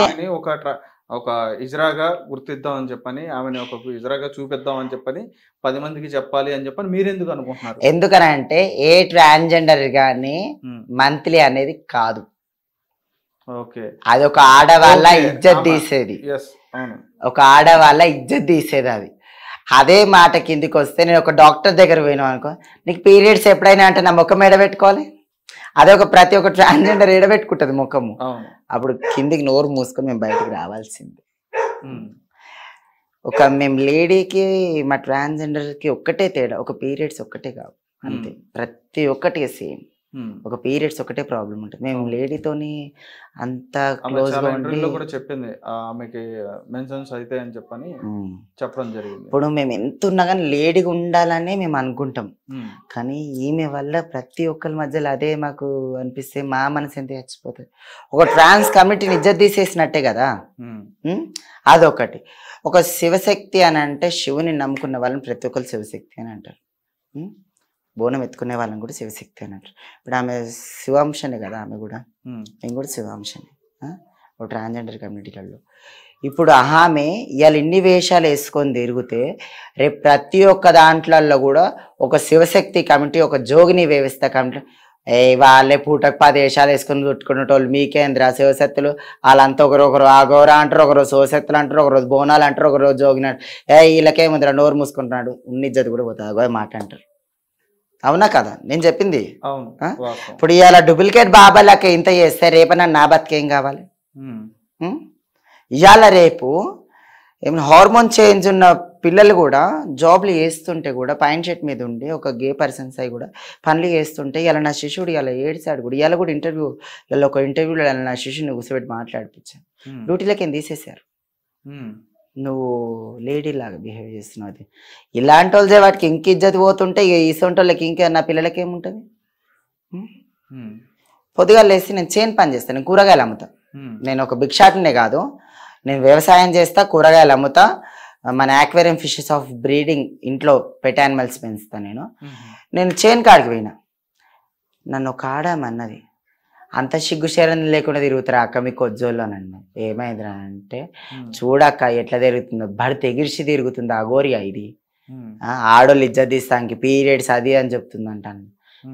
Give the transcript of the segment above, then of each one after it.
ఆమెని ఒక ఒక ఇజ్రాగా గుర్తిద్దాం అని చెప్పని ఆమెని ఒక ఇజ్రాగా చూపిద్దాం అని చెప్పని పది మందికి చెప్పాలి అని చెప్పని ఎందుకు అనుకుంటున్నారు అంటే ఏ ట్రాన్స్జెండర్ గానీ మంత్లీ అనేది కాదు ఓకే అది ఒక ఆడవాళ్ళ ఇజ్జత్ తీసేది ఒక ఆడవాళ్ళ ఇజ్జత్ తీసేది అది అదే మాట కిందికి వస్తే నేను ఒక డాక్టర్ దగ్గర పోయినా అనుకో నీకు పీరియడ్స్ ఎప్పుడైనా అంటే నా ముఖం మీద పెట్టుకోవాలి అదొక ప్రతి ఒక్క ట్రాన్స్జెండర్ ఏడబెట్టుకుంటది ముఖము అప్పుడు కిందికి నోరు మూసుకొని మేము బయటకు రావాల్సింది ఒక మేము లేడీకి మా ట్రాన్స్జెండర్కి ఒక్కటే తేడా ఒక పీరియడ్స్ ఒక్కటే కావు అంతే ప్రతి ఒక్కటి సేమ్ ఒక పీరియడ్స్ ఒకటే ప్రాబ్లం ఉంటుంది మేము లేడీతోని అంత క్లోజ్ గా ఉండి కూడా చెప్పింది ఆమెకి మెన్షన్స్ అయితే అని చెప్పని చెప్పడం జరిగింది ఇప్పుడు మేము ఎంత ఉన్నా కానీ లేడీగా ఉండాలనే మేము అనుకుంటాం కానీ ఈమె వల్ల ప్రతి ఒక్కరి మధ్యలో అదే మాకు అనిపిస్తే మా మనసు ఎంత చచ్చిపోతుంది ఒక ట్రాన్స్ కమిటీని ఇజ్జత్ తీసేసినట్టే కదా అదొకటి ఒక శివశక్తి అని అంటే శివుని నమ్ముకున్న వాళ్ళని ప్రతి ఒక్కరు శివశక్తి అని అంటారు బోనం ఎత్తుకునే వాళ్ళని కూడా శివశక్తి అని అంటారు ఇప్పుడు ఆమె శివాంశనే కదా ఆమె కూడా మేము కూడా శివాంశనే ఒక ట్రాన్స్జెండర్ కమ్యూనిటీలలో ఇప్పుడు ఆమె ఇవాళ ఇన్ని వేషాలు వేసుకొని తిరిగితే రేపు ప్రతి ఒక్క దాంట్లల్లో కూడా ఒక శివశక్తి కమిటీ ఒక జోగిని వేవిస్త కమిటీ ఏ వాళ్ళే పూటకు పది వేషాలు వేసుకొని చుట్టుకునేటోళ్ళు మీకేంద్ర శివశక్తులు వాళ్ళంతా ఒకరు ఒకరు ఆగోరా అంటారు ఒకరోజు శివశక్తులు అంటారు ఒకరోజు బోనాలు అంటారు ఒకరోజు జోగినాడు ఏ వీళ్ళకేముందిరా నోరు మూసుకుంటున్నాడు ఉన్ని కూడా పోతుంది అగో మాట అంటారు అవునా కదా నేను చెప్పింది ఇప్పుడు ఇవాళ డూప్లికేట్ బాబాలకి ఇంత చేస్తే రేపన నా బతికేం కావాలి ఇవాళ రేపు ఏమైనా హార్మోన్ చేంజ్ ఉన్న పిల్లలు కూడా జాబ్లు చేస్తుంటే కూడా ప్యాంట్ షర్ట్ మీద ఉండి ఒక గే పర్సన్స్ అయి కూడా పనులు చేస్తుంటే ఇలా నా శిష్యుడు ఇలా ఏడిసాడు కూడా ఇలా కూడా ఇంటర్వ్యూ ఇలా ఒక ఇంటర్వ్యూలో ఇలా నా శిష్యుని కూర్చోబెట్టి మాట్లాడిపించాను డ్యూటీలకి తీసేశారు నువ్వు లేడీలాగా బిహేవ్ చేస్తున్నావు అది ఇలాంటి వాళ్ళే వాటికి ఇంక ఇజ్జతి పోతుంటే ఇక ఈసొంటి వాళ్ళకి ఇంకా నా పిల్లలకి ఏముంటుంది పొద్దుగా లేసి నేను చేను పని చేస్తాను నేను కూరగాయలు అమ్ముతా నేను ఒక భిక్షాటనే కాదు నేను వ్యవసాయం చేస్తా కూరగాయలు అమ్ముతా మన ఆక్వేరియం ఫిషెస్ ఆఫ్ బ్రీడింగ్ ఇంట్లో పెట్ యానిమల్స్ పెంచుతాను నేను నేను చేను కాడికి పోయినా నన్ను ఒక ఆడామన్నది అంత సిగ్గుశరం లేకుండా తిరుగుతారు అక్క మీ కొజ్జోళ్ళోనన్న ఏమైంది అంటే చూడక్క ఎట్లా తిరుగుతుందో బడి తెగిరిసి తిరుగుతుంది అఘోరియా ఇది ఆడోళ్ళు ఇజ్జత్ తీస్తానికి పీరియడ్స్ అది అని చెప్తుందంట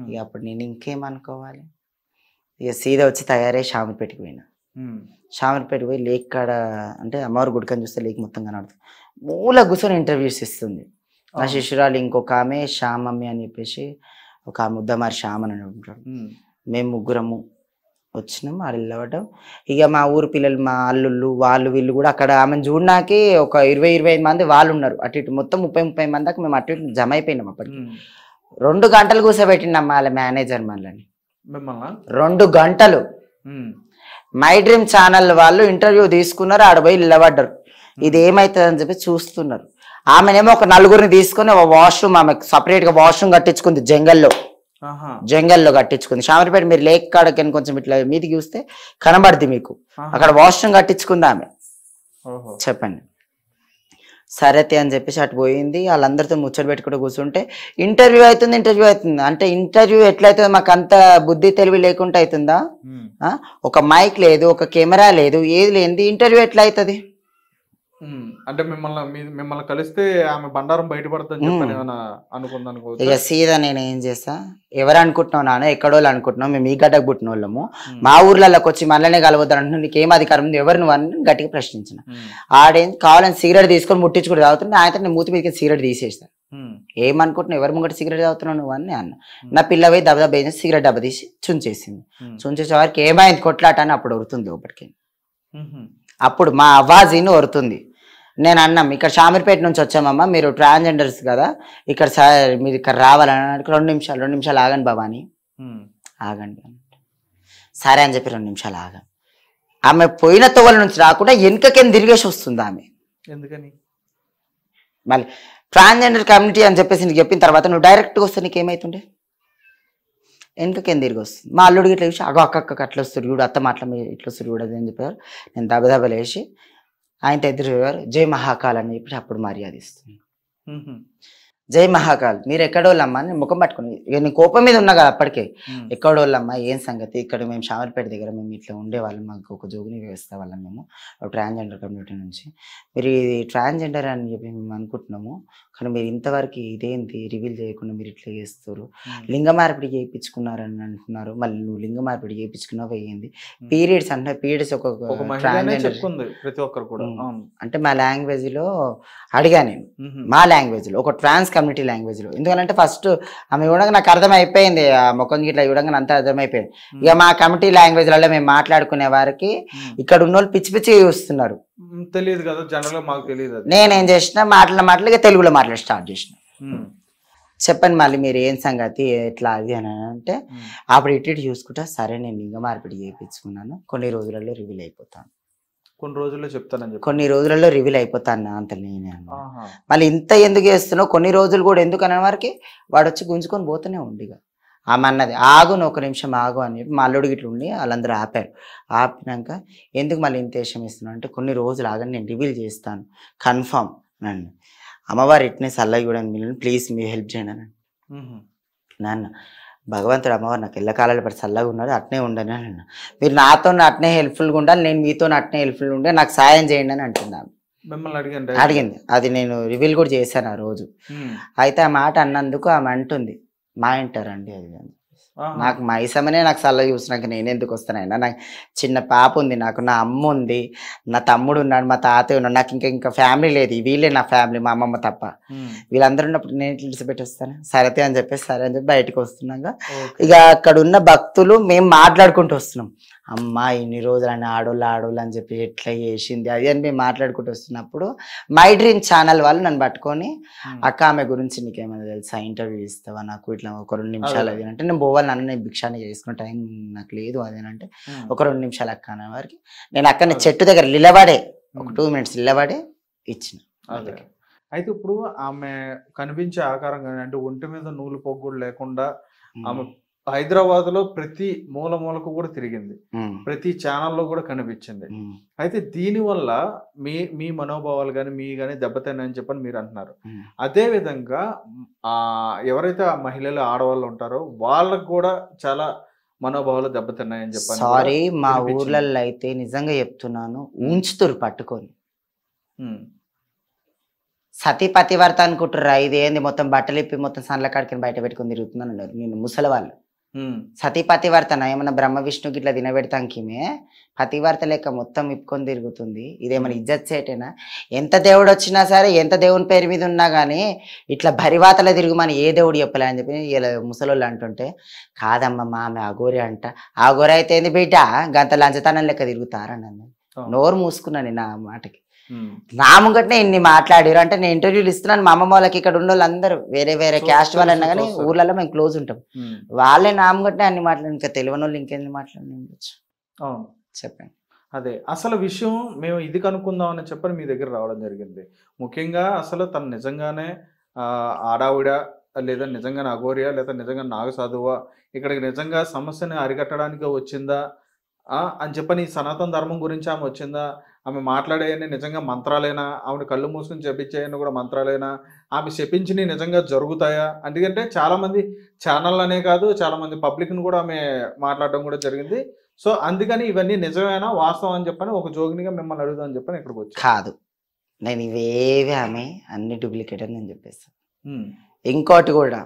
ఇక అప్పుడు నేను ఇంకేమనుకోవాలి ఇక సీదా వచ్చి తయారై షామర్ పెట్టుకుపోయినా షామర్ పోయి లేక్ కాడ అంటే అమ్మవారి గుడికని చూస్తే లేక్ మొత్తం కనబడుతుంది మూల కూర్చొని ఇంటర్వ్యూస్ ఇస్తుంది నా శిష్యురాలు ఇంకొక ఆమె శ్యామమ్మి అని చెప్పేసి ఒక ముద్దమారి శ్యామని అని ఉంటాడు మేము ముగ్గురము వచ్చినాం అవ్వటం ఇక మా ఊరు పిల్లలు మా అల్లుళ్ళు వాళ్ళు వీళ్ళు కూడా అక్కడ ఆమెను చూడడానికి ఒక ఇరవై ఇరవై ఐదు మంది వాళ్ళు ఉన్నారు అటు ఇటు మొత్తం ముప్పై ముప్పై మంది దాకా మేము అటు ఇటు జమ అయిపోయినాం అప్పటికి రెండు గంటలు కూర్చోబెట్టినాం వాళ్ళ మేనేజర్ మళ్ళీ రెండు గంటలు మై డ్రీమ్ ఛానల్ వాళ్ళు ఇంటర్వ్యూ తీసుకున్నారు ఆడ పోయి నిలబడ్డారు ఇది ఏమవుతుందని చెప్పి చూస్తున్నారు ఆమెనేమో ఒక నలుగురిని తీసుకొని ఒక వాష్రూమ్ ఆమె సపరేట్గా వాష్రూమ్ కట్టించుకుంది జంగల్లో జంగల్లో కట్టించుకుంది శామరిపేట మీరు లేక్ కాడకని కొంచెం ఇట్లా మీదికి చూస్తే కనబడుద్ది మీకు అక్కడ వాష్రూమ్ కట్టించుకుంది ఆమె చెప్పండి సరే అని చెప్పేసి అటు పోయింది వాళ్ళందరితో ముచ్చట పెట్టుకుంటూ కూర్చుంటే ఇంటర్వ్యూ అవుతుంది ఇంటర్వ్యూ అవుతుంది అంటే ఇంటర్వ్యూ ఎట్లయితుందో మాకు అంత బుద్ధి తెలివి లేకుండా అవుతుందా ఒక మైక్ లేదు ఒక కెమెరా లేదు ఏది లేనిది ఇంటర్వ్యూ ఎట్లా అవుతుంది అంటే మిమ్మల్ని మిమ్మల్ని కలిస్తే ఆమె బండారం బయటపడుతుంది చెప్పని ఇక సీదా నేను ఏం చేస్తా ఎవరు అనుకుంటున్నావు నాన్న ఎక్కడోళ్ళు అనుకుంటున్నావు మేము ఈ గడ్డకు పుట్టిన వాళ్ళము మా ఊర్లలోకి వచ్చి మనల్నే కలవద్దని అంటున్నా నీకు ఏం అధికారం ఉంది ఎవరు నువ్వు అని గట్టిగా ప్రశ్నించిన ఆడేం కావాలని సిగరెట్ తీసుకొని ముట్టించుకుని తాగుతుంది ఆయన నేను మూతి మీదకి సిగరెట్ తీసేస్తాను ఏమనుకుంటున్నావు ఎవరి ముంగట సిగరెట్ తాగుతున్నావు నువ్వు అని అన్న నా పిల్ల పోయి దెబ్బ దెబ్బ వేసి సిగరెట్ డబ్బ తీసి చుంచేసింది చుంచేసే వారికి ఏమైంది కొట్లాట అని అప్పుడు ఉరుతుంది లోపలికి అప్పుడు మా అవాజీని ఒరుతుంది నేను అన్నాం ఇక్కడ షామీర్పేట నుంచి వచ్చామమ్మా మీరు ట్రాన్స్జెండర్స్ కదా ఇక్కడ సార్ మీరు ఇక్కడ రావాలని రెండు నిమిషాలు రెండు నిమిషాలు ఆగండి బాబా అని ఆగండి సరే అని చెప్పి రెండు నిమిషాలు ఆగం ఆమె పోయిన తోవల నుంచి రాకుండా వెనుకకేం తిరిగేసి వస్తుంది ఆమె ఎందుకని మళ్ళీ ట్రాన్స్జెండర్ కమ్యూనిటీ అని చెప్పేసి నీకు చెప్పిన తర్వాత నువ్వు డైరెక్ట్గా వస్తే నీకు ఏమవుతుండే వెనుకకేం తిరిగి వస్తుంది మా అల్లుడికి ఇట్లా చూసి అగో అక్క అట్లా వస్తుంది చూడు అత్త మాట్లా ఇట్లా వస్తుంది చూడదు అని చెప్పారు నేను దబదబలేసి ఆయన ఎదురు జయ మహాకాల్ అని చెప్పి అప్పుడు మర్యాద ఇస్తుంది జై మహాకాల్ మీరు ఎక్కడోళ్ళమ్మా నేను ముఖం పట్టుకుని నేను కోపం మీద ఉన్నా కదా అప్పటికే ఎక్కడోళ్ళమ్మా ఏం సంగతి ఇక్కడ మేము షావర్పేట దగ్గర మేము ఇట్లా ఉండేవాళ్ళం మాకు ఒక జోగుని వ్యవస్థ వాళ్ళం మేము ట్రాన్స్జెండర్ కమ్యూనిటీ నుంచి మీరు ఇది ట్రాన్స్జెండర్ అని చెప్పి మేము అనుకుంటున్నాము కానీ మీరు ఇంతవరకు ఇదేంటి రివీల్ చేయకుండా మీరు ఇట్లా చేస్తారు లింగ మార్పిడి చేయించుకున్నారని అంటున్నారు మళ్ళీ నువ్వు లింగ మార్పిడి చేయించుకున్నావు అయ్యింది పీరియడ్స్ అంటే పీరియడ్స్ ఒక ట్రాన్స్జెండర్ ప్రతి ఒక్కరు కూడా అంటే మా లాంగ్వేజ్లో అడిగా నేను మా లాంగ్వేజ్లో ఒక ట్రాన్స్ కమ్యూనిటీ లాంగ్వేజ్లో ఎందుకంటే ఫస్ట్ ఆమె ఇవ్వడంగా నాకు అర్థమైపోయింది ఆ ముఖం గిట్లా ఇవ్వడంగా అంతా అర్థమైపోయింది ఇక మా కమిటీ లాంగ్వేజ్లలో మేము మాట్లాడుకునే వారికి ఇక్కడ ఉన్న వాళ్ళు పిచ్చి పిచ్చి చూస్తున్నారు తెలియదు కదా జనరల్ మాకు తెలియదు నేనేం చేసిన మాటల మాటలు ఇక తెలుగులో మాట్లాడి స్టార్ట్ చేసిన చెప్పండి మళ్ళీ మీరు ఏం సంగతి ఎట్లా అది అని అంటే అప్పుడు ఇటు ఇటు చూసుకుంటా సరే నేను ఇంకా మార్పిడి చేయించుకున్నాను కొన్ని రోజులలో రివీల్ అయిపోతాను కొన్ని రోజుల్లో చెప్తానని కొన్ని రోజులలో రివీల్ అయిపోతాను అంత నేనే మళ్ళీ ఇంత ఎందుకు చేస్తున్నావు కొన్ని రోజులు కూడా ఎందుకు అనే వారికి వాడు వచ్చి గుంజుకొని పోతూనే ఉండిగా ఆ మన్నది ఆగును ఒక నిమిషం ఆగు అని చెప్పి మా అల్లుడికి ఇట్లా ఉండి వాళ్ళందరూ ఆపారు ఆపినాక ఎందుకు మళ్ళీ ఇంత విషయం ఇస్తున్నావు అంటే కొన్ని రోజులు ఆగని నేను రివీల్ చేస్తాను కన్ఫామ్ నన్ను అమ్మవారి ఇట్నే సల్లగి కూడా ప్లీజ్ మీ హెల్ప్ చేయండి నాన్న భగవంతుడు అమ్మవారు నాకు ఎల్లకాలాలు పడి చల్లగా ఉన్నాడు అట్నే ఉండని అన్న మీరు నాతో అట్నే హెల్ప్ఫుల్గా ఉండాలి నేను మీతో అట్నే హెల్ప్ఫుల్ ఉండే నాకు సాయం చేయండి అని అంటున్నాను మిమ్మల్ని అడిగింది అది నేను రివీల్ కూడా చేశాను ఆ రోజు అయితే ఆ మాట అన్నందుకు ఆమె అంటుంది మా ఇంటారండి అది నాకు మైసమనే నాకు సల్ల చూసినాక నేను ఎందుకు వస్తానైనా నాకు చిన్న పాప ఉంది నాకు నా అమ్మ ఉంది నా తమ్ముడు ఉన్నాడు మా తాతయ్య ఉన్నాడు నాకు ఇంకా ఇంకా ఫ్యామిలీ లేదు వీళ్ళే నా ఫ్యామిలీ మా అమ్మమ్మ తప్ప వీళ్ళందరూ ఉన్నప్పుడు నేను ఇడిచిపెట్టి వస్తాను సరే అని చెప్పేసి సరే అని చెప్పి బయటకు వస్తున్నాక ఇక అక్కడ ఉన్న భక్తులు మేము మాట్లాడుకుంటూ వస్తున్నాం అమ్మా ఇన్ని రోజులు అని ఆడోళ్ళు ఆడోళ్ళు అని చెప్పి ఎట్లా చేసింది అది అని మేము మాట్లాడుకుంటూ వస్తున్నప్పుడు మై డ్రీమ్ ఛానల్ వాళ్ళు నన్ను పట్టుకొని అక్క ఆమె గురించి నీకేమైనా తెలుసా ఇంటర్వ్యూ ఇస్తావా నాకు ఇట్లా ఒక రెండు నిమిషాలు అది అంటే నేను పోవాలి నన్ను నేను భిక్షాన్ని చేసుకున్న టైం నాకు లేదు అదేనంటే ఒక రెండు నిమిషాలు అక్క అనే వారికి నేను అక్కడ చెట్టు దగ్గర నిలబడే ఒక టూ మినిట్స్ నిలబడే ఇచ్చిన అయితే ఇప్పుడు ఆమె కనిపించే ఆకారం కానీ అంటే ఒంటి మీద నూలు పొగ్గుడు లేకుండా ఆమె హైదరాబాద్ లో ప్రతి మూల మూలకు కూడా తిరిగింది ప్రతి లో కూడా కనిపించింది అయితే దీని వల్ల మీ మీ మనోభావాలు కానీ మీ కానీ దెబ్బతిన్నాయని చెప్పని మీరు అంటున్నారు అదే విధంగా ఆ ఎవరైతే ఆ మహిళలు ఆడవాళ్ళు ఉంటారో వాళ్ళకు కూడా చాలా మనోభావాలు దెబ్బతిన్నాయని చెప్పి సారీ మా ఊర్లలో అయితే నిజంగా చెప్తున్నాను ఉంచుతురు పట్టుకొని సతీ పతివర్త అనుకుంటారు ఇదేంది మొత్తం బట్టలు ఇప్పి మొత్తం సన్ల కాడికి బయట పెట్టుకుని తిరుగుతున్నాను నేను ముసలి వాళ్ళు సతీ పతివర్తన ఏమన్నా బ్రహ్మ విష్ణుకి ఇట్లా కిమే పతివర్త లెక్క మొత్తం ఇప్పుకొని తిరుగుతుంది ఇదేమైనా ఇజ్జత్ సేటేనా ఎంత దేవుడు వచ్చినా సరే ఎంత దేవుని పేరు మీద ఉన్నా కానీ ఇట్లా భరివాతలో తిరుగుమని ఏ దేవుడు చెప్పలే అని చెప్పి ఇలా ముసలోళ్ళు అంటుంటే కాదమ్మ మా ఆమె అఘోరి అంట అఘోరి అయితే ఏంది బిడ్డ గంత లంచతనం లెక్క తిరుగుతారని నోరు మూసుకున్నాను నా మాటకి రాముగట్నే hmm. ఇన్ని మాట్లాడారు అంటే నేను ఇంటర్వ్యూలు ఇస్తున్నాను మా అమ్మ వాళ్ళకి ఇక్కడ ఉన్న వాళ్ళందరూ వేరే వేరే క్యాస్ట్ వాళ్ళన్నా కానీ ఊర్లలో మేము క్లోజ్ ఉంటాం hmm. వాళ్ళే నామగట్నే అన్ని మాట్లాడి ఇంకా తెలియని వాళ్ళు ఇంకెన్ని మాట్లాడచ్చు oh. చెప్పండి అదే అసలు విషయం మేము ఇది కనుక్కుందాం అని చెప్పని మీ దగ్గర రావడం జరిగింది ముఖ్యంగా అసలు తను నిజంగానే ఆడావిడ లేదా నిజంగా నాగోరియా లేదా నిజంగా నాగసాధువ ఇక్కడికి నిజంగా సమస్యని అరికట్టడానికి వచ్చిందా అని చెప్పని సనాతన ధర్మం గురించి ఆమె వచ్చిందా ఆమె మాట్లాడేయని నిజంగా మంత్రాలేనా ఆమెను కళ్ళు మూసుకుని చెప్పించేయని కూడా మంత్రాలేనా ఆమె చెప్పించినవి నిజంగా జరుగుతాయా ఎందుకంటే చాలామంది ఛానళ్ళనే కాదు చాలామంది పబ్లిక్ని కూడా ఆమె మాట్లాడడం కూడా జరిగింది సో అందుకని ఇవన్నీ నిజమేనా వాస్తవం అని చెప్పని ఒక జోగినిగా మిమ్మల్ని అడుగుదామని చెప్పని ఇక్కడికి వచ్చి కాదు నేను ఇవేవి ఆమె అన్ని డూప్లికేట్ అని నేను చెప్పేస్తాను ఇంకోటి కూడా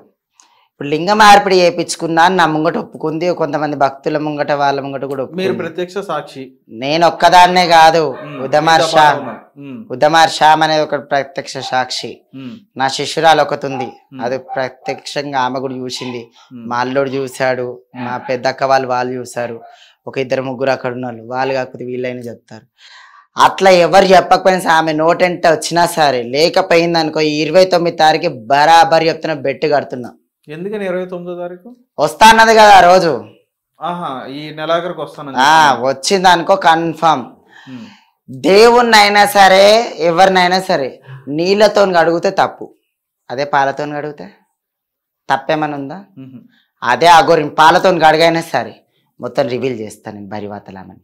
ఇప్పుడు లింగ మార్పిడి చేయించుకున్నా అని నా ముంగట ఒప్పుకుంది కొంతమంది భక్తుల ముంగట వాళ్ళ ముంగట కూడా మీరు ప్రత్యక్ష సాక్షి నేను ఒక్కదాన్నే కాదు ఉదమార్ షామ్ ఉదమార్ షామ్ అనేది ఒక ప్రత్యక్ష సాక్షి నా శిష్యురాలు ఒకతుంది అది ప్రత్యక్షంగా ఆమె కూడా చూసింది మా అల్లుడు చూశాడు మా పెద్దక్క వాళ్ళు వాళ్ళు చూశారు ఒక ఇద్దరు ముగ్గురు అక్కడ ఉన్నారు వాళ్ళు కాకపోతే వీళ్ళైనా చెప్తారు అట్లా ఎవరు చెప్పకపోయినా ఆమె నోటెంట వచ్చినా సరే లేకపోయింది అనుకో ఇరవై తొమ్మిది తారీఖు బరాబర్ చెప్తున్నా బెట్టు కడుతున్నాం ఎందుకని ఇరవై తొమ్మిదో తారీఖు వస్తాన్నది కదా రోజు ఆహా ఈ నెలాఖరికి వస్తాను వచ్చింది అనుకో కన్ఫర్మ్ దేవుణ్ణైనా సరే ఎవరినైనా సరే నీళ్ళతో అడిగితే తప్పు అదే పాలతో అడిగితే తప్పేమని ఉందా అదే ఆ గోరి పాలతో అడిగైనా సరే మొత్తం రివీల్ చేస్తాను నేను బరివాతలామని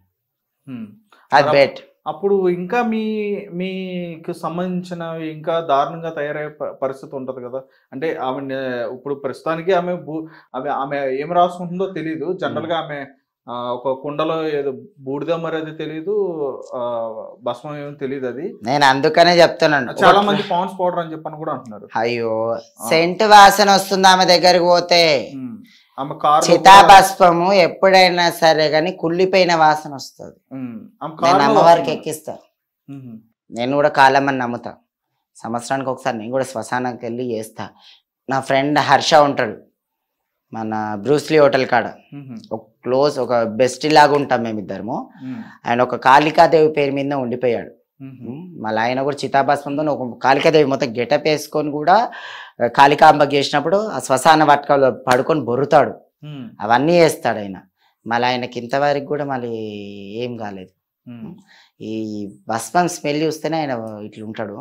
అది బెట్ అప్పుడు ఇంకా మీ మీకు సంబంధించినవి ఇంకా దారుణంగా తయారయ్యే పరిస్థితి ఉంటుంది కదా అంటే ఆమె ఇప్పుడు ప్రస్తుతానికి ఆమె భూ ఆమె ఆమె ఏం రాసుకుంటుందో తెలియదు జనరల్గా ఆమె ఒక కుండలో ఏదో బూడిద మరి అది తెలియదు భస్మం ఏమో తెలియదు అది నేను అందుకనే చెప్తున్నాను చాలా మంది పాన్స్ పౌడర్ అని చెప్పని కూడా అంటున్నారు అయ్యో సెంట్ వాసన వస్తుంది ఆమె దగ్గరికి పోతే చితాభస్వము ఎప్పుడైనా సరే కానీ కుళ్ళిపోయిన వాసన వస్తుంది నేను అమ్మవారికి ఎక్కిస్తా నేను కూడా కాలమని నమ్ముతా సంవత్సరానికి ఒకసారి నేను కూడా శ్మశానానికి వెళ్ళి చేస్తా నా ఫ్రెండ్ హర్ష ఉంటాడు మన బ్రూస్లీ హోటల్ కాడ ఒక క్లోజ్ ఒక బెస్ట్ లాగా ఉంటాం మేమిద్దరము ఆయన ఒక కాళికాదేవి పేరు మీద ఉండిపోయాడు మళ్ళీ ఆయన కూడా చితాభస్మంతో ఒక కాళికాదేవి మొత్తం గెటప్ వేసుకొని కూడా కాళికాంబ చేసినప్పుడు ఆ శ్మశాన వాటకాలు పడుకొని బొరుతాడు అవన్నీ వేస్తాడు ఆయన మళ్ళీ ఆయనకి ఇంతవరకు కూడా మళ్ళీ ఏం కాలేదు ఈ భస్మం స్మెల్ చూస్తేనే ఆయన ఇట్లా ఉంటాడు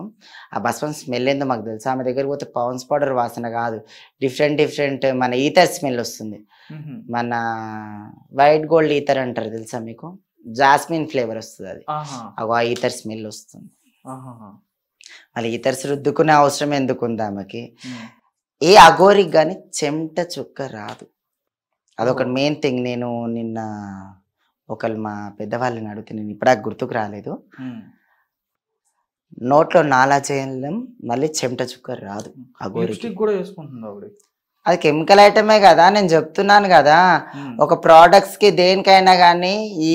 ఆ భస్మం స్మెల్ ఏందో మాకు తెలుసు ఆమె దగ్గర పోతే పవన్స్ పౌడర్ వాసన కాదు డిఫరెంట్ డిఫరెంట్ మన ఈతర్ స్మెల్ వస్తుంది మన వైట్ గోల్డ్ ఈతర్ అంటారు తెలుసా మీకు జాస్మిన్ ఫ్లేవర్ వస్తుంది అది ఆ ఈతర్ స్మెల్ వస్తుంది మళ్ళీ ఈతర్స్ రుద్దుకునే అవసరం ఎందుకు ఉంది ఆమెకి ఏ అఘోరికి కానీ చెమట చుక్క రాదు అదొక మెయిన్ థింగ్ నేను నిన్న ఒకళ్ళు మా పెద్దవాళ్ళని అడిగితే నేను ఇప్పుడా గుర్తుకు రాలేదు నోట్లో నాలా చేయడం మళ్ళీ చెమట చుక్క రాదు అగోరి కూడా చేసుకుంటుంది అది కెమికల్ ఐటమే కదా నేను చెప్తున్నాను కదా ఒక ప్రోడక్ట్స్కి దేనికైనా కానీ ఈ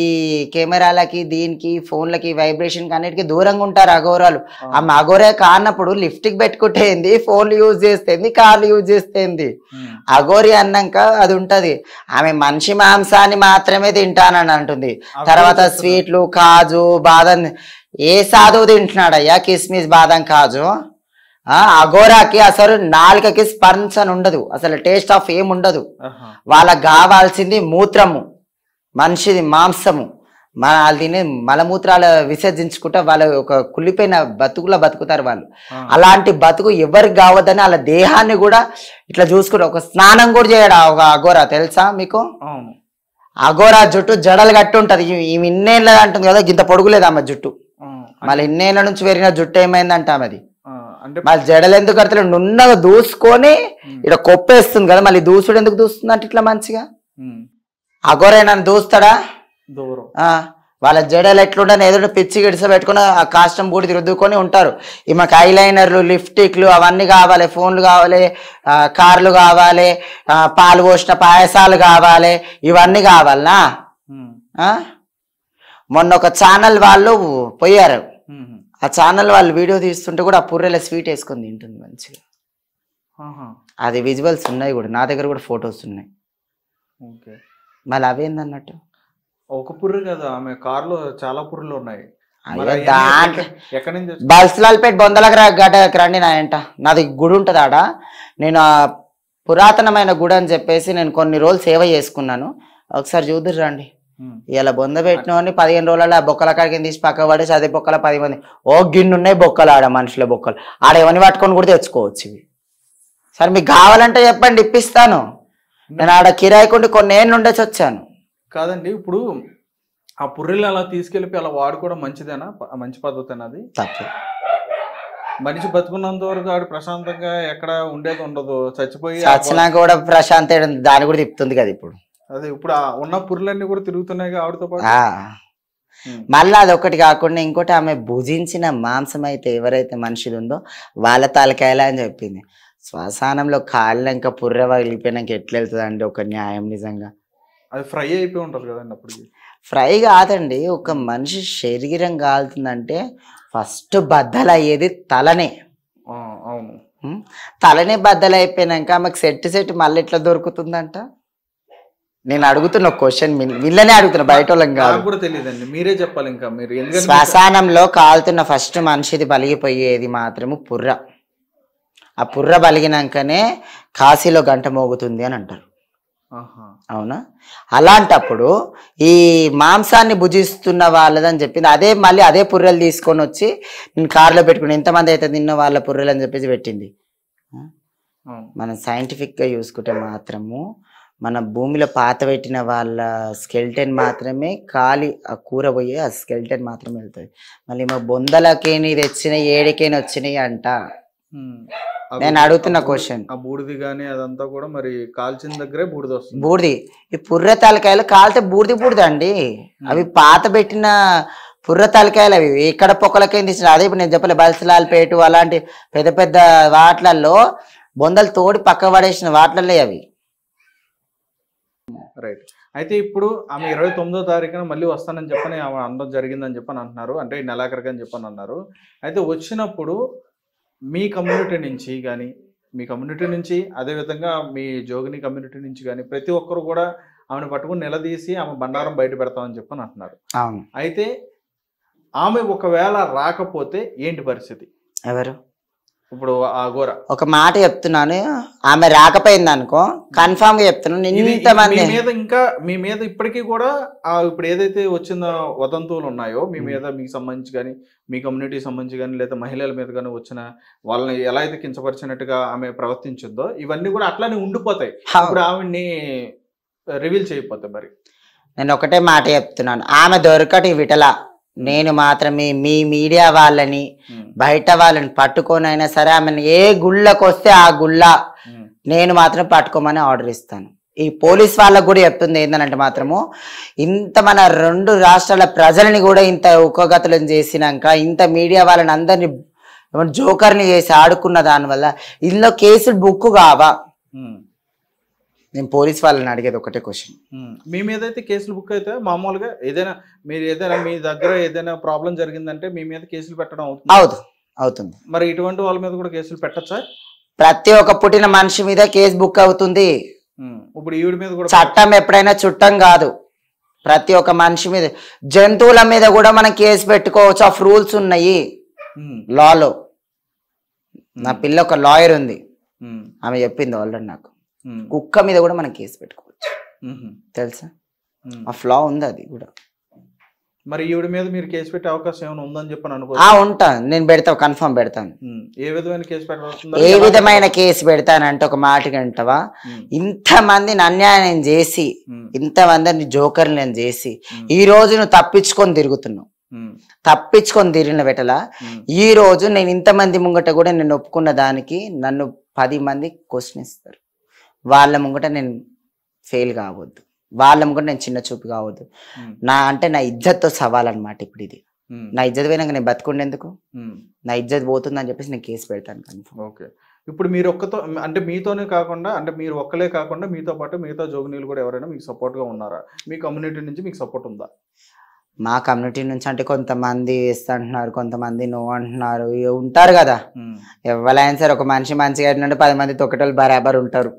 కెమెరాలకి దీనికి ఫోన్లకి వైబ్రేషన్ అన్నిటికీ దూరంగా ఉంటారు అఘోరాలు ఆ అఘోరే కానప్పుడు కి పెట్టుకుంటేంది ఫోన్లు యూజ్ చేస్తేంది కార్లు యూజ్ చేస్తేంది అఘోరి అన్నాక అది ఉంటుంది ఆమె మనిషి మాంసాన్ని మాత్రమే తింటానని అంటుంది తర్వాత స్వీట్లు కాజు బాదం ఏ సాధువు తింటున్నాడయ్యా కిస్మిస్ బాదం కాజు అగోరాకి అసలు నాలుకకి స్పర్శన ఉండదు అసలు టేస్ట్ ఆఫ్ ఏం ఉండదు వాళ్ళకి కావాల్సింది మూత్రము మనిషిది మాంసము మన దీన్ని మలమూత్రాలు విసర్జించుకుంటే వాళ్ళ ఒక కుళ్ళిపోయిన బతుకులో బతుకుతారు వాళ్ళు అలాంటి బతుకు ఎవరికి కావద్దని వాళ్ళ దేహాన్ని కూడా ఇట్లా చూసుకుంటే ఒక స్నానం కూడా చేయడా ఒక అఘోరా తెలుసా మీకు అఘోరా జుట్టు జడలు కట్టి ఉంటుంది ఈమె ఇన్నేళ్ళ అంటుంది కదా ఇంత పొడుగులేదు ఆమె జుట్టు మళ్ళీ ఇన్నేళ్ళ నుంచి పెరిగిన జుట్టు ఏమైందంటే ఆమెది మళ్ళీ జడలు ఎందుకు కడతలే నున్నగా దూసుకొని ఇక్కడ కొప్పేస్తుంది కదా మళ్ళీ దూసుడు ఎందుకు దూస్తుంది అంటే ఇట్లా మంచిగా అగోరే నన్ను దూస్తాడా వాళ్ళ జడలు ఎట్లుండని ఏదో పిచ్చి గిడిస పెట్టుకుని ఆ కాస్టమ్ బూడి రుద్దుకొని ఉంటారు ఈ మాకు ఐలైనర్లు లిప్స్టిక్లు అవన్నీ కావాలి ఫోన్లు కావాలి కార్లు కావాలి పాలు పోసిన పాయసాలు కావాలి ఇవన్నీ కావాలనా మొన్న ఒక ఛానల్ వాళ్ళు పోయారు ఆ ఛానల్ వాళ్ళు వీడియో తీస్తుంటే కూడా ఆ పుర్రెల స్వీట్ వేసుకొని తింటుంది మంచిగా అది విజువల్స్ ఉన్నాయి కూడా నా దగ్గర కూడా ఫొటోస్ ఉన్నాయి ఓకే మళ్ళీ అవి అన్నట్టు ఒక పుర్రె కదా ఆమె కార్లో చాలా పుర్రెలు ఉన్నాయి బల్స్లాల్పేట్ బొందలకు రండి నా ఎంట నాది గుడి ఉంటుంది ఆడ నేను పురాతనమైన గుడి అని చెప్పేసి నేను కొన్ని రోజులు సేవ చేసుకున్నాను ఒకసారి చూద్దరు రండి ఇలా బొంద పెట్టినోని పదిహేను రోజులలో ఆ బొక్కల కాడికి తీసి పక్క పడి అదే బొక్కల పది మంది ఓ గిన్నె ఉన్నాయి బొక్కలు ఆడ మనుషుల బొక్కలు ఆడ ఏమని పట్టుకొని కూడా తెచ్చుకోవచ్చు ఇవి సరే మీకు కావాలంటే చెప్పండి ఇప్పిస్తాను నేను ఆడ కిరాయికుండి కొన్ని ఏళ్ళు ఉండేసి వచ్చాను కాదండి ఇప్పుడు ఆ పుర్రెలు అలా తీసుకెళ్ళి అలా వాడుకోవడం మంచిదేనా మంచి పద్ధతి అది తప్పు మనిషి బతుకున్నంత వరకు ఆడు ప్రశాంతంగా ఎక్కడ ఉండేది ఉండదు చచ్చిపోయి చచ్చినా కూడా ప్రశాంత దాని కూడా తిప్పుతుంది కదా ఇప్పుడు అదే ఇప్పుడు ఉన్న పురులన్నీ కూడా తిరుగుతున్నాయి ఆవిడతో పాటు మళ్ళీ అదొకటి కాకుండా ఇంకోటి ఆమె భుజించిన మాంసం అయితే ఎవరైతే మనుషులు ఉందో వాళ్ళ తలకాయలా అని చెప్పింది కాళ్ళ ఇంకా పుర్ర వగిలిపోయినాక ఎట్లా వెళ్తుందండి ఒక న్యాయం నిజంగా అది ఫ్రై అయిపోయి ఉంటారు కదండి అప్పుడు ఫ్రై కాదండి ఒక మనిషి శరీరం కాలుతుందంటే ఫస్ట్ బద్దలయ్యేది తలనే అవును తలనే బద్దలు అయిపోయినాక ఆమెకు సెట్ సెట్ మళ్ళీ ఎట్లా దొరుకుతుందంట నేను అడుగుతున్న క్వశ్చన్ వీళ్ళనే అడుగుతున్నా బయట వాళ్ళం మీరే చెప్పాలి ఇంకా మీరు శ్మశానంలో కాలుతున్న ఫస్ట్ మనిషిది బలిగిపోయేది మాత్రము పుర్ర ఆ పుర్ర బలిగినాకనే కాశీలో గంట మోగుతుంది అని అంటారు అవునా అలాంటప్పుడు ఈ మాంసాన్ని భుజిస్తున్న వాళ్ళదని చెప్పింది అదే మళ్ళీ అదే పుర్రెలు తీసుకొని వచ్చి నేను కారులో పెట్టుకుని ఎంతమంది అయితే తిన్న వాళ్ళ పుర్రెలు అని చెప్పేసి పెట్టింది మనం సైంటిఫిక్గా చూసుకుంటే మాత్రము మన భూమిలో పాత పెట్టిన వాళ్ళ స్కెల్టెన్ మాత్రమే కాలి ఆ కూర పోయి ఆ స్కెల్టెన్ మాత్రమే వెళ్తుంది మళ్ళీ మా బొందలకేని తెచ్చినాయి ఏడికేని వచ్చినాయి అంట నేను అడుగుతున్న క్వశ్చన్ ఆ బూడిది కానీ అదంతా కూడా మరి కాల్చిన దగ్గరే బూడిది వస్తుంది బూడిది ఈ పుర్ర తలకాయలు కాల్తే బూడిది బూడిది అండి అవి పాత పెట్టిన పుర్ర తలకాయలు అవి ఎక్కడ పొక్కలకేం తీసిన అదే ఇప్పుడు నేను చెప్పలే బల్సలాల్పేటు అలాంటి పెద్ద పెద్ద వాట్లల్లో బొందలు తోడి పక్క పడేసిన వాట్లలే అవి రైట్ అయితే ఇప్పుడు ఆమె ఇరవై తొమ్మిదో తారీఖున మళ్ళీ వస్తానని చెప్పని ఆమె అందం జరిగిందని చెప్పని అంటున్నారు అంటే నెలాఖరికి అని చెప్పని అన్నారు అయితే వచ్చినప్పుడు మీ కమ్యూనిటీ నుంచి కానీ మీ కమ్యూనిటీ నుంచి అదేవిధంగా మీ జోగిని కమ్యూనిటీ నుంచి కానీ ప్రతి ఒక్కరు కూడా ఆమెను పట్టుకుని నిలదీసి ఆమె బండారం బయట పెడతామని చెప్పని అంటున్నారు అయితే ఆమె ఒకవేళ రాకపోతే ఏంటి పరిస్థితి ఎవరు ఇప్పుడు ఘోర ఒక మాట చెప్తున్నాను ఆమె రాకపోయింది అనుకో కన్ఫామ్ గా చెప్తున్నాను మీద ఇంకా మీ మీద ఇప్పటికీ కూడా ఇప్పుడు ఏదైతే వచ్చిన వదంతువులు ఉన్నాయో మీ మీద మీకు సంబంధించి కానీ మీ కమ్యూనిటీ సంబంధించి కానీ లేదా మహిళల మీద కానీ వచ్చిన వాళ్ళని ఎలా అయితే కించపరిచినట్టుగా ఆమె ప్రవర్తించుద్దో ఇవన్నీ కూడా అట్లానే ఉండిపోతాయి ఇప్పుడు ఆమెని రివీల్ చేయకపోతే మరి నేను ఒకటే మాట చెప్తున్నాను ఆమె దొరకటి విటలా నేను మాత్రమే మీ మీడియా వాళ్ళని బయట వాళ్ళని పట్టుకోనైనా సరే ఆమె ఏ గుళ్ళకు వస్తే ఆ గుళ్ళ నేను మాత్రం పట్టుకోమని ఆర్డర్ ఇస్తాను ఈ పోలీస్ వాళ్ళకు కూడా చెప్తుంది ఏంటంటే మాత్రము ఇంత మన రెండు రాష్ట్రాల ప్రజలని కూడా ఇంత ఉక్కగతులను చేసినాక ఇంత మీడియా వాళ్ళని అందరినీ జోకర్ని చేసి ఆడుకున్న దానివల్ల ఇందులో కేసులు బుక్ కావా నేను పోలీస్ వాళ్ళని అడిగేది ఒకటే క్వశ్చన్ మీ మీద అయితే కేసులు బుక్ అయితే మామూలుగా ఏదైనా మీరు ఏదైనా మీ దగ్గర ఏదైనా ప్రాబ్లం జరిగిందంటే మీ మీద కేసులు పెట్టడం అవుతుంది అవుతుంది మరి ఇటువంటి వాళ్ళ మీద కూడా కేసులు పెట్టచ్చా ప్రతి ఒక్క పుట్టిన మనిషి మీద కేసు బుక్ అవుతుంది ఇప్పుడు ఈవిడ మీద కూడా చట్టం ఎప్పుడైనా చుట్టం కాదు ప్రతి ఒక్క మనిషి మీద జంతువుల మీద కూడా మనం కేసు పెట్టుకోవచ్చు ఆఫ్ రూల్స్ ఉన్నాయి లాలో నా పిల్ల ఒక లాయర్ ఉంది ఆమె చెప్పింది ఆల్రెడీ నాకు కుక్క మీద కూడా మనం కేసు పెట్టుకోవచ్చు తెలుసా ఆ ఫ్లా ఉంది అది కూడా మరి ఈవిడ మీద మీరు కేసు పెట్టే అవకాశం ఏమైనా ఉందని చెప్పని అనుకో ఉంటాను నేను పెడతా కన్ఫర్మ్ పెడతాను ఏ విధమైన కేసు పెట్ట ఏ విధమైన కేసు పెడతానంటే ఒక మాటకి ఇంత ఇంతమందిని అన్యాయం చేసి ఇంతమందిని జోకర్ నేను చేసి ఈ రోజు నువ్వు తప్పించుకొని తిరుగుతున్నావు తప్పించుకొని తిరిగిన వెటల ఈ రోజు నేను ఇంతమంది ముంగట కూడా నేను ఒప్పుకున్న దానికి నన్ను పది మంది క్వశ్చన్ ఇస్తారు వాళ్ళ ముంగట నేను ఫెయిల్ కావద్దు వాళ్ళ ముంగట నేను చిన్న చూపు కావద్దు నా అంటే నా ఇజ్జత్తో సవాల్ అనమాట ఇప్పుడు ఇది నా ఇజ్జత్ పోయినాక నేను బతుకుండేందుకు నా ఇజ్జత్ పోతుందని చెప్పేసి నేను కేసు పెడతాను ఓకే ఇప్పుడు మీరు ఒక్కతో అంటే మీతోనే కాకుండా అంటే మీరు ఒక్కలే కాకుండా మీతో పాటు మిగతా జోగినీలు కూడా ఎవరైనా మీకు సపోర్ట్గా ఉన్నారా మీ కమ్యూనిటీ నుంచి మీకు సపోర్ట్ ఉందా మా కమ్యూనిటీ నుంచి అంటే కొంతమంది ఇస్తా అంటున్నారు కొంతమంది నో అంటున్నారు ఉంటారు కదా ఎవరైనా సరే ఒక మనిషి మంచిగా అంటే పది మంది తొక్కటోళ్ళు బరాబర్ ఉంటారు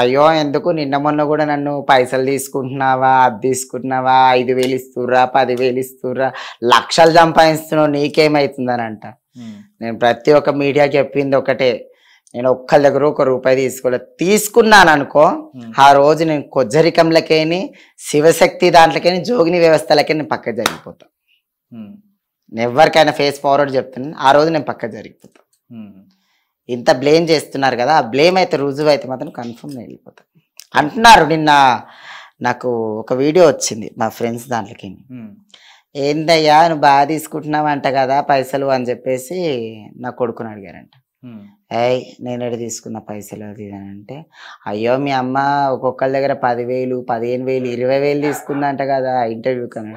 అయ్యో ఎందుకు నిన్న మొన్న కూడా నన్ను పైసలు తీసుకుంటున్నావా అది తీసుకుంటున్నావా ఐదు వేలు ఇస్తుర్రా పదివేలు ఇస్తుర్రా లక్షలు సంపాదిస్తున్నావు నీకేమవుతుందని అంట నేను ప్రతి ఒక్క మీడియా చెప్పింది ఒకటే నేను ఒక్కళ్ళ దగ్గర ఒక రూపాయి తీసుకోలేదు తీసుకున్నాను అనుకో ఆ రోజు నేను కొజ్జరికంలకేని శివశక్తి దాంట్లోకైనా జోగిని వ్యవస్థలకే నేను పక్క జరిగిపోతా ఎవరికైనా ఫేస్ ఫార్వర్డ్ చెప్తున్నాను ఆ రోజు నేను పక్క జరిగిపోతా ఇంత బ్లేమ్ చేస్తున్నారు కదా ఆ బ్లేమ్ అయితే రుజువు అయితే మాత్రం కన్ఫర్మ్ వెళ్ళిపోతా అంటున్నారు నిన్న నాకు ఒక వీడియో వచ్చింది మా ఫ్రెండ్స్ దాంట్లోకి ఏందయ్యా నువ్వు బాగా తీసుకుంటున్నావు అంట కదా పైసలు అని చెప్పేసి నా కొడుకుని అడిగారంట ఏయ్ నేను నేనేడు తీసుకున్న పైసలు అది అంటే అయ్యో మీ అమ్మ ఒక్కొక్కళ్ళ దగ్గర పదివేలు పదిహేను వేలు ఇరవై వేలు తీసుకుందంట కదా ఇంటర్వ్యూ కన్నా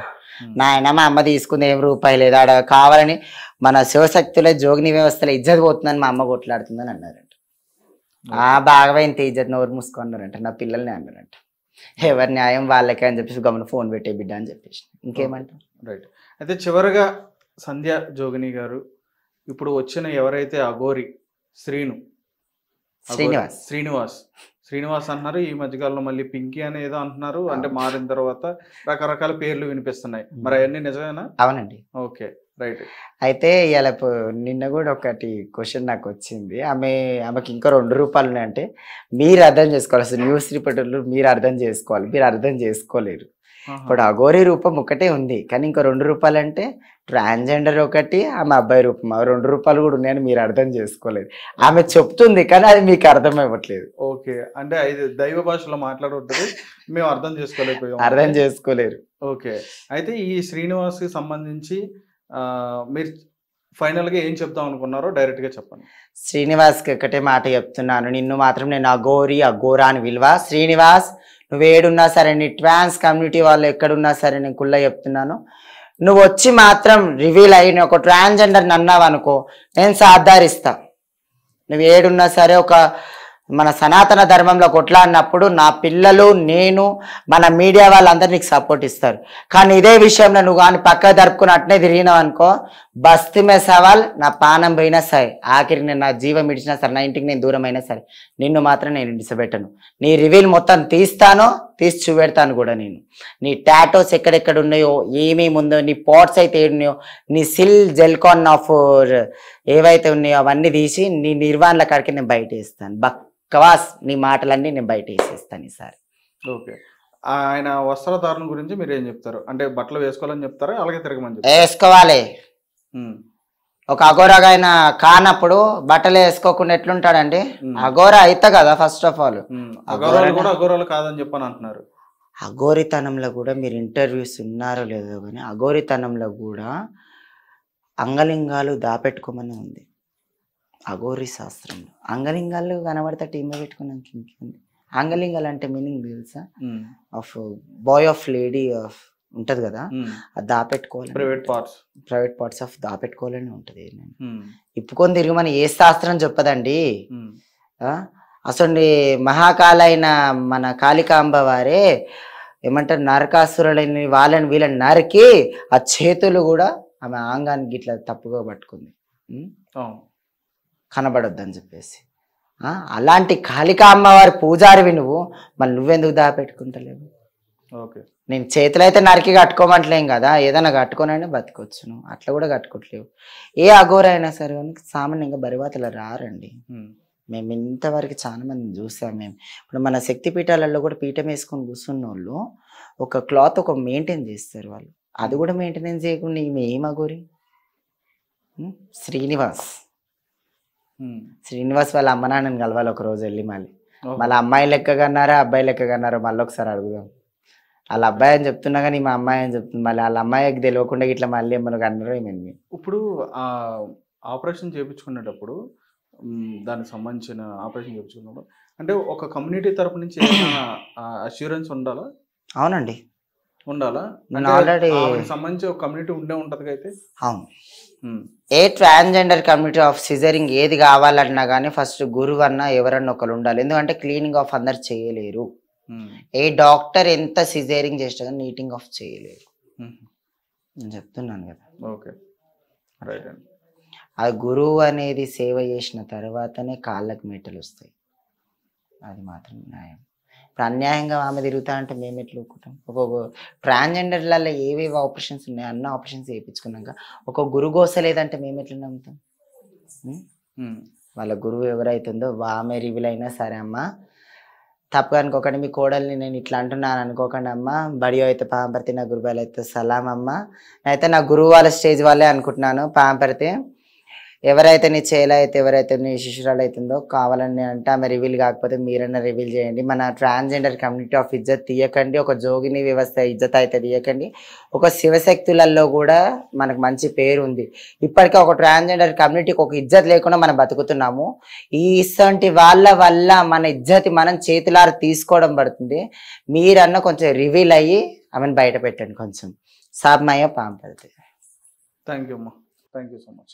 నాయన మా అమ్మ తీసుకుంది ఏం రూపాయి లేదు ఆడ కావాలని మన శివశక్తుల జోగిని వ్యవస్థలో ఇజ్జత్ పోతుందని మా అమ్మ కొట్లాడుతుందని అన్నారంట ఆ బాగమైంది ఇజ్జత్ నోరు మూసుకున్నారంట నా పిల్లల్ని అన్నారంట ఎవరి న్యాయం వాళ్ళకే అని చెప్పేసి గమని ఫోన్ పెట్టే బిడ్డ అని చెప్పేసి ఇంకేమంటారు రైట్ అయితే చివరిగా సంధ్య జోగిని గారు ఇప్పుడు వచ్చిన ఎవరైతే అఘోరి శ్రీను శ్రీనివాస్ శ్రీనివాస్ శ్రీనివాస్ అంటున్నారు ఈ మధ్యకాలంలో మళ్ళీ పింకీ అని ఏదో అంటున్నారు అంటే మారిన తర్వాత రకరకాల పేర్లు వినిపిస్తున్నాయి మరి అవన్నీ నిజమేనా అవునండి ఓకే రైట్ అయితే ఇలా నిన్న కూడా ఒకటి క్వశ్చన్ నాకు వచ్చింది ఆమె ఆమెకి ఇంకా రెండు రూపాయలు ఉన్నాయంటే మీరు అర్థం చేసుకోవాలి అసలు న్యూస్ రిపోర్టర్లు మీరు అర్థం చేసుకోవాలి మీరు అర్థం చేసుకోలేరు ఇప్పుడు అఘోరి రూపం ఒకటే ఉంది కానీ ఇంకో రెండు రూపాయలు అంటే ట్రాన్స్జెండర్ ఒకటి ఆమె అబ్బాయి రూపం రెండు రూపాయలు కూడా ఉన్నాయని మీరు అర్థం చేసుకోలేదు ఆమె చెప్తుంది కానీ అది మీకు అర్థం అవ్వట్లేదు ఓకే అంటే అది దైవ భాషలో మాట్లాడుతుంది మేము అర్థం చేసుకోలేకపోయాం అర్థం చేసుకోలేరు ఓకే అయితే ఈ శ్రీనివాస్ కి సంబంధించి మీరు ఫైనల్గా ఏం చెప్తాం అనుకున్నారో డైరెక్ట్గా చెప్పండి శ్రీనివాస్ కి ఒకటే మాట చెప్తున్నాను నిన్ను మాత్రం నేను అఘోరి అఘోరా అని విలువ శ్రీనివాస్ నువ్వు ఏడున్నా సరే నీ ట్రాన్స్ కమ్యూనిటీ వాళ్ళు ఎక్కడున్నా సరే నేను కుళ్ళ చెప్తున్నాను నువ్వు వచ్చి మాత్రం రివీల్ అయ్యి ఒక ట్రాన్స్జెండర్ అన్నావు అనుకో నేను సాధారిస్తా నువ్వు ఏడున్నా సరే ఒక మన సనాతన ధర్మంలో కొట్లా అన్నప్పుడు నా పిల్లలు నేను మన మీడియా వాళ్ళందరూ నీకు సపోర్ట్ ఇస్తారు కానీ ఇదే విషయంలో నువ్వు కానీ పక్కకు జరుపుకుని తిరిగినావు అనుకో బస్తి మే సవాల్ నా పానం పోయినా సరే ఆఖరికి నేను నా జీవం ఇడిచినా సరే నా ఇంటికి నేను దూరం అయినా సరే నిన్ను మాత్రం నేను ఇడిచిపెట్టను నీ రివీల్ మొత్తం తీస్తాను తీసి చూపెడతాను కూడా నేను నీ టాటోస్ ఎక్కడెక్కడ ఉన్నాయో ఏమేమి ఉందో నీ పాట్స్ అయితే ఉన్నాయో నీ సిల్ జెల్కాన్ ఆఫ్ ఏవైతే ఉన్నాయో అవన్నీ తీసి నీ నిర్వాణల కాడికి నేను బయట వేస్తాను బక్కవాస్ నీ మాటలన్నీ నేను బయట వేసేస్తాను ఈసారి ఓకే ఆయన వస్త్రధారణ గురించి మీరు ఏం చెప్తారు అంటే బట్టలు వేసుకోవాలని చెప్తారా అలాగే తిరగమని వేసుకోవాలి ఒక అఘోరాగా ఆయన కానప్పుడు బట్టలు వేసుకోకుండా ఎట్లుంటాడండి అఘోరా అయితే కదా ఫస్ట్ ఆఫ్ ఆల్ అఘోరాలు కాదని చెప్పని అంటున్నారు అఘోరితనంలో కూడా మీరు ఇంటర్వ్యూస్ ఉన్నారో లేదో కానీ అఘోరితనంలో కూడా అంగలింగాలు దాపెట్టుకోమని ఉంది అఘోరి శాస్త్రంలో అంగలింగాలు కనబడితే టీంలో పెట్టుకున్నాక ఇంకేంది అంగలింగాలు అంటే మీనింగ్ తెలుసా half boy half lady half ఉంటది కదా అది దాపెట్టుకోవాలి private parts private parts half దాపెట్టుకోవాలని ఉంటది ఇప్పుకొని తిరిగి మన ఏ శాస్త్రం చెప్పదండి అసలు మహాకాలైన మన కాళికాంబ వారే ఏమంటారు నరకాసురులని వాళ్ళని వీళ్ళని నరికి ఆ చేతులు కూడా ఆమె ఆంగానికి ఇట్లా తప్పుగా పట్టుకుంది అని చెప్పేసి అలాంటి కాళికా అమ్మవారి పూజారివి నువ్వు మళ్ళీ నువ్వెందుకు దాపెట్టుకుంటలేవు నేను చేతులు అయితే నరికి కట్టుకోమంటలేం కదా ఏదైనా కట్టుకోనైనా బతకొచ్చును అట్లా కూడా కట్టుకోవట్లేవు ఏ అఘోర అయినా సరే సామాన్యంగా బరివాతలు రారండి మేము ఇంతవరకు చాలా మందిని చూసాం మేము ఇప్పుడు మన శక్తి పీఠాలలో కూడా పీఠం వేసుకొని కూర్చున్న వాళ్ళు ఒక క్లాత్ ఒక మెయింటైన్ చేస్తారు వాళ్ళు అది కూడా మెయింటెనెన్స్ చేయకుండా ఈమె ఏం శ్రీనివాస్ శ్రీనివాస్ వాళ్ళ అమ్మ నాన్నని కలవాలి ఒక రోజు వెళ్ళి మళ్ళీ మళ్ళీ అమ్మాయి లెక్క కన్నారా అబ్బాయి లెక్క కన్నారా మళ్ళీ ఒకసారి అడుగుదాం వాళ్ళ అబ్బాయి అని చెప్తున్నా కానీ మా అమ్మాయి అని చెప్తుంది మళ్ళీ వాళ్ళ అమ్మాయికి తెలియకుండా ఇట్లా మళ్ళీ మనకు అన్నారు ఏమైంది ఇప్పుడు ఆపరేషన్ చేయించుకునేటప్పుడు దానికి సంబంధించిన ఆపరేషన్ చేయించుకున్నప్పుడు అంటే ఒక కమ్యూనిటీ తరపు నుంచి అష్యూరెన్స్ ఉండాలా అవునండి ఆల్రెడీ ఒక కమ్యూనిటీ ఉండే ఉంటది అయితే అవును ఏ ట్రాన్స్జెండర్ కమ్యూనిటీ ఆఫ్ సిజరింగ్ ఏది కావాలన్నా కానీ ఫస్ట్ గురువు అన్న ఎవరన్నా ఒకరు ఉండాలి ఎందుకంటే క్లీనింగ్ ఆఫ్ అందరు చేయలేరు Hmm. ఏ డాక్టర్ ఎంత సిజేరింగ్ చేసినా కానీ నీటింగ్ ఆఫ్ చేయలేదు hmm. నేను చెప్తున్నాను కదా ఓకే రైట్ అండి ఆ గురువు అనేది సేవ చేసిన తర్వాతనే కాళ్ళకు మెట్టలు వస్తాయి అది మాత్రం న్యాయం ఇప్పుడు అన్యాయంగా ఆమె తిరుగుతా అంటే మేము ఎట్లా ఒప్పుకుంటాం ఒక్కొక్క ట్రాన్స్జెండర్లలో ఏవేవి ఆపరేషన్స్ ఉన్నాయి అన్న ఆపరేషన్స్ చేయించుకున్నాక ఒక గురువు కోసలేదంటే మేము ఎట్లా నమ్ముతాం hmm. వాళ్ళ గురువు ఎవరైతుందో ఆమె రివీల్ అయినా సరే అమ్మ తప్పగా అనుకోకండి మీ కోడల్ని నేను ఇట్లా అంటున్నాను అనుకోకండి అమ్మ బడియో అయితే పాంపర్తి నా గురువు అయితే సలాం అమ్మ అయితే నా గురువు వాళ్ళ స్టేజ్ వాళ్ళే అనుకుంటున్నాను పాంపర్తి ఎవరైతే నీ చేల అయితే ఎవరైతే నీ శిష్యురాలు అవుతుందో కావాలని అంటే ఆమె రివీల్ కాకపోతే మీరన్నా రివీల్ చేయండి మన ట్రాన్స్జెండర్ కమ్యూనిటీ ఆఫ్ ఇజ్జత్ తీయకండి ఒక జోగిని వ్యవస్థ ఇజ్జత్ అయితే తీయకండి ఒక శివశక్తులలో కూడా మనకు మంచి పేరు ఉంది ఇప్పటికే ఒక ట్రాన్స్జెండర్ కమ్యూనిటీకి ఒక ఇజ్జత్ లేకుండా మనం బతుకుతున్నాము ఈ ఇసంటి వాళ్ళ వల్ల మన ఇజ్జత్ మనం చేతులారు తీసుకోవడం పడుతుంది మీరన్న కొంచెం రివీల్ అయ్యి ఆమెను బయట పెట్టండి కొంచెం సాబ్మయ్య పాంపల్ థ్యాంక్ యూ అమ్మా థ్యాంక్ యూ సో మచ్